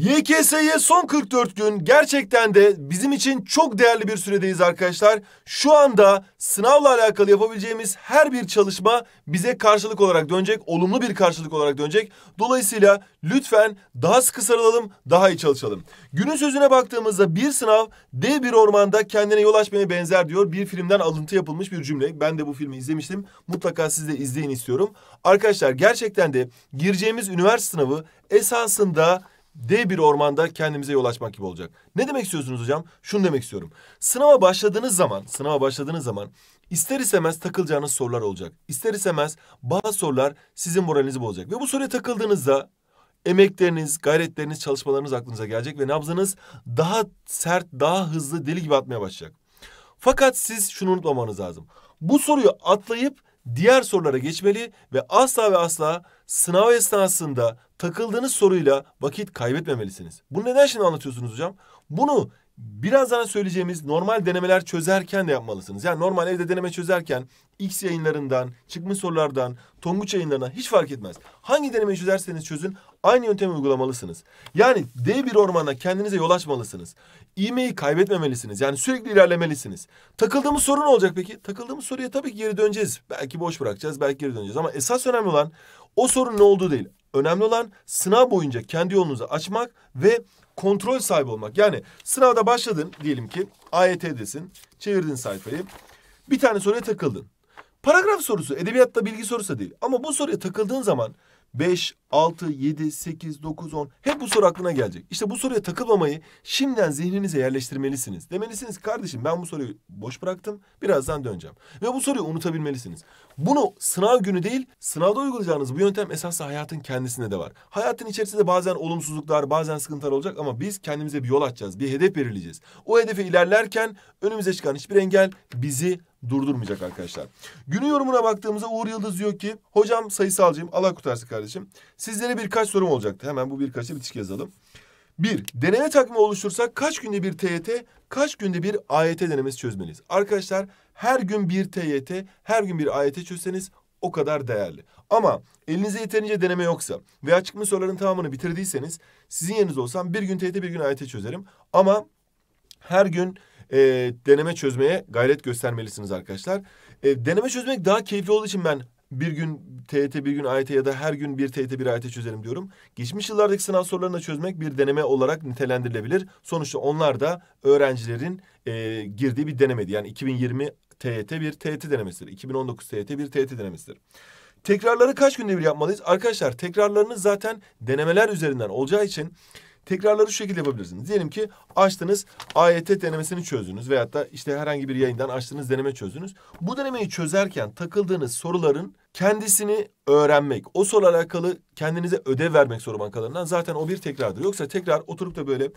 YKS'ye son 44 gün gerçekten de bizim için çok değerli bir süredeyiz arkadaşlar. Şu anda sınavla alakalı yapabileceğimiz her bir çalışma bize karşılık olarak dönecek, olumlu bir karşılık olarak dönecek. Dolayısıyla lütfen daha sıkı sarılalım, daha iyi çalışalım. Günün sözüne baktığımızda bir sınav dev bir ormanda kendine yol açmaya benzer diyor. Bir filmden alıntı yapılmış bir cümle. Ben de bu filmi izlemiştim. Mutlaka siz de izleyin istiyorum. Arkadaşlar gerçekten de gireceğimiz üniversite sınavı esasında D bir ormanda kendimize yol açmak gibi olacak. Ne demek istiyorsunuz hocam? Şunu demek istiyorum. Sınava başladığınız zaman, sınava başladığınız zaman ister istemez takılacağınız sorular olacak. İster istemez bazı sorular sizin moralinizi bozacak. Ve bu soruya takıldığınızda emekleriniz, gayretleriniz, çalışmalarınız aklınıza gelecek ve nabzınız daha sert, daha hızlı deli gibi atmaya başlayacak. Fakat siz şunu unutmamanız lazım. Bu soruyu atlayıp diğer sorulara geçmeli ve asla ve asla sınav esnasında takıldığınız soruyla vakit kaybetmemelisiniz. Bunu neden şimdi anlatıyorsunuz hocam? Bunu birazdan söyleyeceğimiz normal denemeler çözerken de yapmalısınız. Yani normal evde deneme çözerken X yayınlarından, çıkmış sorulardan, Tonguç yayınlarına hiç fark etmez. Hangi denemeyi çözerseniz çözün Aynı yöntemi uygulamalısınız. Yani D bir ormana kendinize yol açmalısınız. İmeyi kaybetmemelisiniz. Yani sürekli ilerlemelisiniz. Takıldığımız sorun olacak peki? Takıldığımız soruya tabii ki geri döneceğiz. Belki boş bırakacağız, belki geri döneceğiz. Ama esas önemli olan o sorun ne olduğu değil. Önemli olan sınav boyunca kendi yolunuzu açmak ve kontrol sahibi olmak. Yani sınavda başladın diyelim ki AYT'desin. Çevirdin sayfayı. Bir tane soruya takıldın. Paragraf sorusu, edebiyatta bilgi sorusu değil. Ama bu soruya takıldığın zaman 5, 6, 7, 8, 9, 10 hep bu soru aklına gelecek. İşte bu soruya takılmamayı şimdiden zihninize yerleştirmelisiniz. Demelisiniz kardeşim ben bu soruyu boş bıraktım birazdan döneceğim. Ve bu soruyu unutabilmelisiniz. Bunu sınav günü değil sınavda uygulayacağınız bu yöntem esasla hayatın kendisinde de var. Hayatın içerisinde bazen olumsuzluklar bazen sıkıntılar olacak ama biz kendimize bir yol açacağız. Bir hedef belirleyeceğiz. O hedefe ilerlerken önümüze çıkan hiçbir engel bizi durdurmayacak arkadaşlar. Günün yorumuna baktığımızda Uğur Yıldız diyor ki hocam sayısalcıyım Allah kurtarsın kardeşim. Sizlere birkaç sorum olacaktı. Hemen bu birkaçı bitişik yazalım. Bir, deneme takvimi oluştursak kaç günde bir TYT, kaç günde bir AYT denemesi çözmeliyiz? Arkadaşlar her gün bir TYT, her gün bir AYT çözseniz o kadar değerli. Ama elinize yeterince deneme yoksa veya çıkmış soruların tamamını bitirdiyseniz sizin yeriniz olsam bir gün TYT bir gün AYT çözerim. Ama her gün e, deneme çözmeye gayret göstermelisiniz arkadaşlar. E, deneme çözmek daha keyifli olduğu için ben bir gün TYT bir gün AYT ya da her gün bir TYT bir AYT çözelim diyorum. Geçmiş yıllardaki sınav sorularını çözmek bir deneme olarak nitelendirilebilir. Sonuçta onlar da öğrencilerin e, girdiği bir denemedi. Yani 2020 TYT bir TYT denemesidir. 2019 TYT bir TYT denemesidir. Tekrarları kaç günde bir yapmalıyız? Arkadaşlar tekrarlarınız zaten denemeler üzerinden olacağı için tekrarları şu şekilde yapabilirsiniz. Diyelim ki açtınız AYT denemesini çözdünüz veyahut da işte herhangi bir yayından açtınız deneme çözdünüz. Bu denemeyi çözerken takıldığınız soruların kendisini öğrenmek, o soru alakalı kendinize ödev vermek soru bankalarından zaten o bir tekrardır. Yoksa tekrar oturup da böyle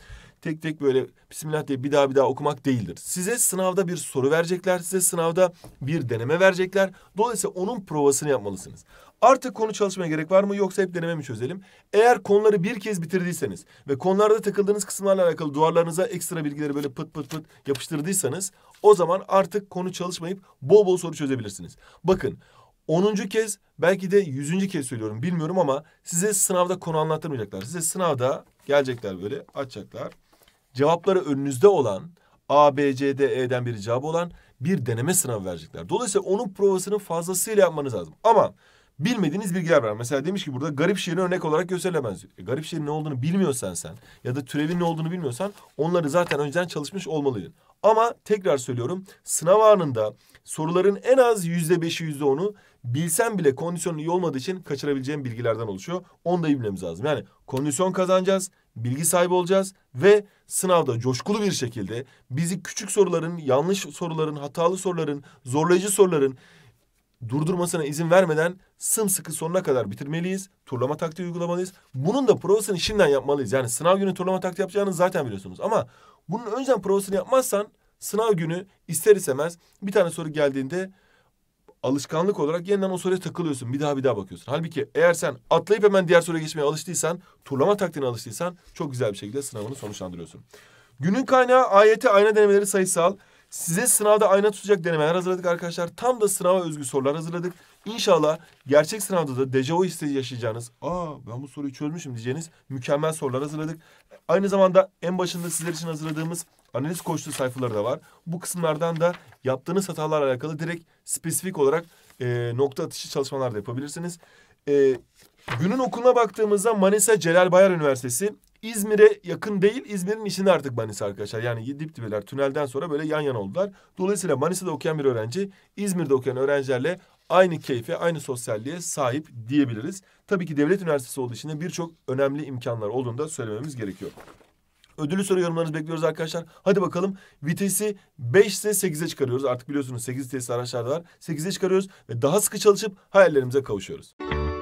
tek tek böyle bismillah diye bir daha bir daha okumak değildir. Size sınavda bir soru verecekler, size sınavda bir deneme verecekler. Dolayısıyla onun provasını yapmalısınız. Artık konu çalışmaya gerek var mı yoksa hep deneme mi çözelim? Eğer konuları bir kez bitirdiyseniz ve konularda takıldığınız kısımlarla alakalı duvarlarınıza ekstra bilgileri böyle pıt pıt pıt yapıştırdıysanız o zaman artık konu çalışmayıp bol bol soru çözebilirsiniz. Bakın onuncu kez belki de yüzüncü kez söylüyorum bilmiyorum ama size sınavda konu anlatmayacaklar Size sınavda gelecekler böyle açacaklar. Cevapları önünüzde olan A, B, C, D, E'den bir cevabı olan bir deneme sınavı verecekler. Dolayısıyla onun provasını fazlasıyla yapmanız lazım. Ama bilmediğiniz bilgiler var. Mesela demiş ki burada garip şiirin örnek olarak gösterilemez. E, garip şiirin ne olduğunu bilmiyorsan sen ya da türevin ne olduğunu bilmiyorsan onları zaten önceden çalışmış olmalıydın. Ama tekrar söylüyorum sınav anında soruların en az yüzde beşi yüzde onu bilsen bile kondisyonun iyi olmadığı için kaçırabileceğim bilgilerden oluşuyor. Onu da iyi bilmemiz lazım. Yani kondisyon kazanacağız, bilgi sahibi olacağız ve sınavda coşkulu bir şekilde bizi küçük soruların, yanlış soruların, hatalı soruların, zorlayıcı soruların durdurmasına izin vermeden sımsıkı sonuna kadar bitirmeliyiz. Turlama taktiği uygulamalıyız. Bunun da provasını şimdiden yapmalıyız. Yani sınav günü turlama taktiği yapacağını zaten biliyorsunuz. Ama bunun önceden provasını yapmazsan sınav günü ister istemez bir tane soru geldiğinde alışkanlık olarak yeniden o soruya takılıyorsun. Bir daha bir daha bakıyorsun. Halbuki eğer sen atlayıp hemen diğer soruya geçmeye alıştıysan, turlama taktiğine alıştıysan çok güzel bir şekilde sınavını sonuçlandırıyorsun. Günün kaynağı AYT ayna denemeleri sayısal. Size sınavda ayna tutacak denemeler hazırladık arkadaşlar. Tam da sınava özgü sorular hazırladık. İnşallah gerçek sınavda da dejavu hissi yaşayacağınız, aa ben bu soruyu çözmüşüm diyeceğiniz mükemmel sorular hazırladık. Aynı zamanda en başında sizler için hazırladığımız analiz koçlu sayfaları da var. Bu kısımlardan da yaptığınız hatalarla alakalı direkt spesifik olarak e, nokta atışı çalışmalar da yapabilirsiniz. E, günün okuluna baktığımızda Manisa Celal Bayar Üniversitesi İzmir'e yakın değil, İzmir'in içinde artık Manisa arkadaşlar. Yani dip dibeler tünelden sonra böyle yan yana oldular. Dolayısıyla Manisa'da okuyan bir öğrenci, İzmir'de okuyan öğrencilerle aynı keyfe, aynı sosyalliğe sahip diyebiliriz. Tabii ki devlet üniversitesi olduğu için de birçok önemli imkanlar olduğunu da söylememiz gerekiyor. Ödülü soru yorumlarınızı bekliyoruz arkadaşlar. Hadi bakalım vitesi 5 ise 8'e çıkarıyoruz. Artık biliyorsunuz 8 vitesli araçlarda var. 8'e çıkarıyoruz ve daha sıkı çalışıp hayallerimize kavuşuyoruz.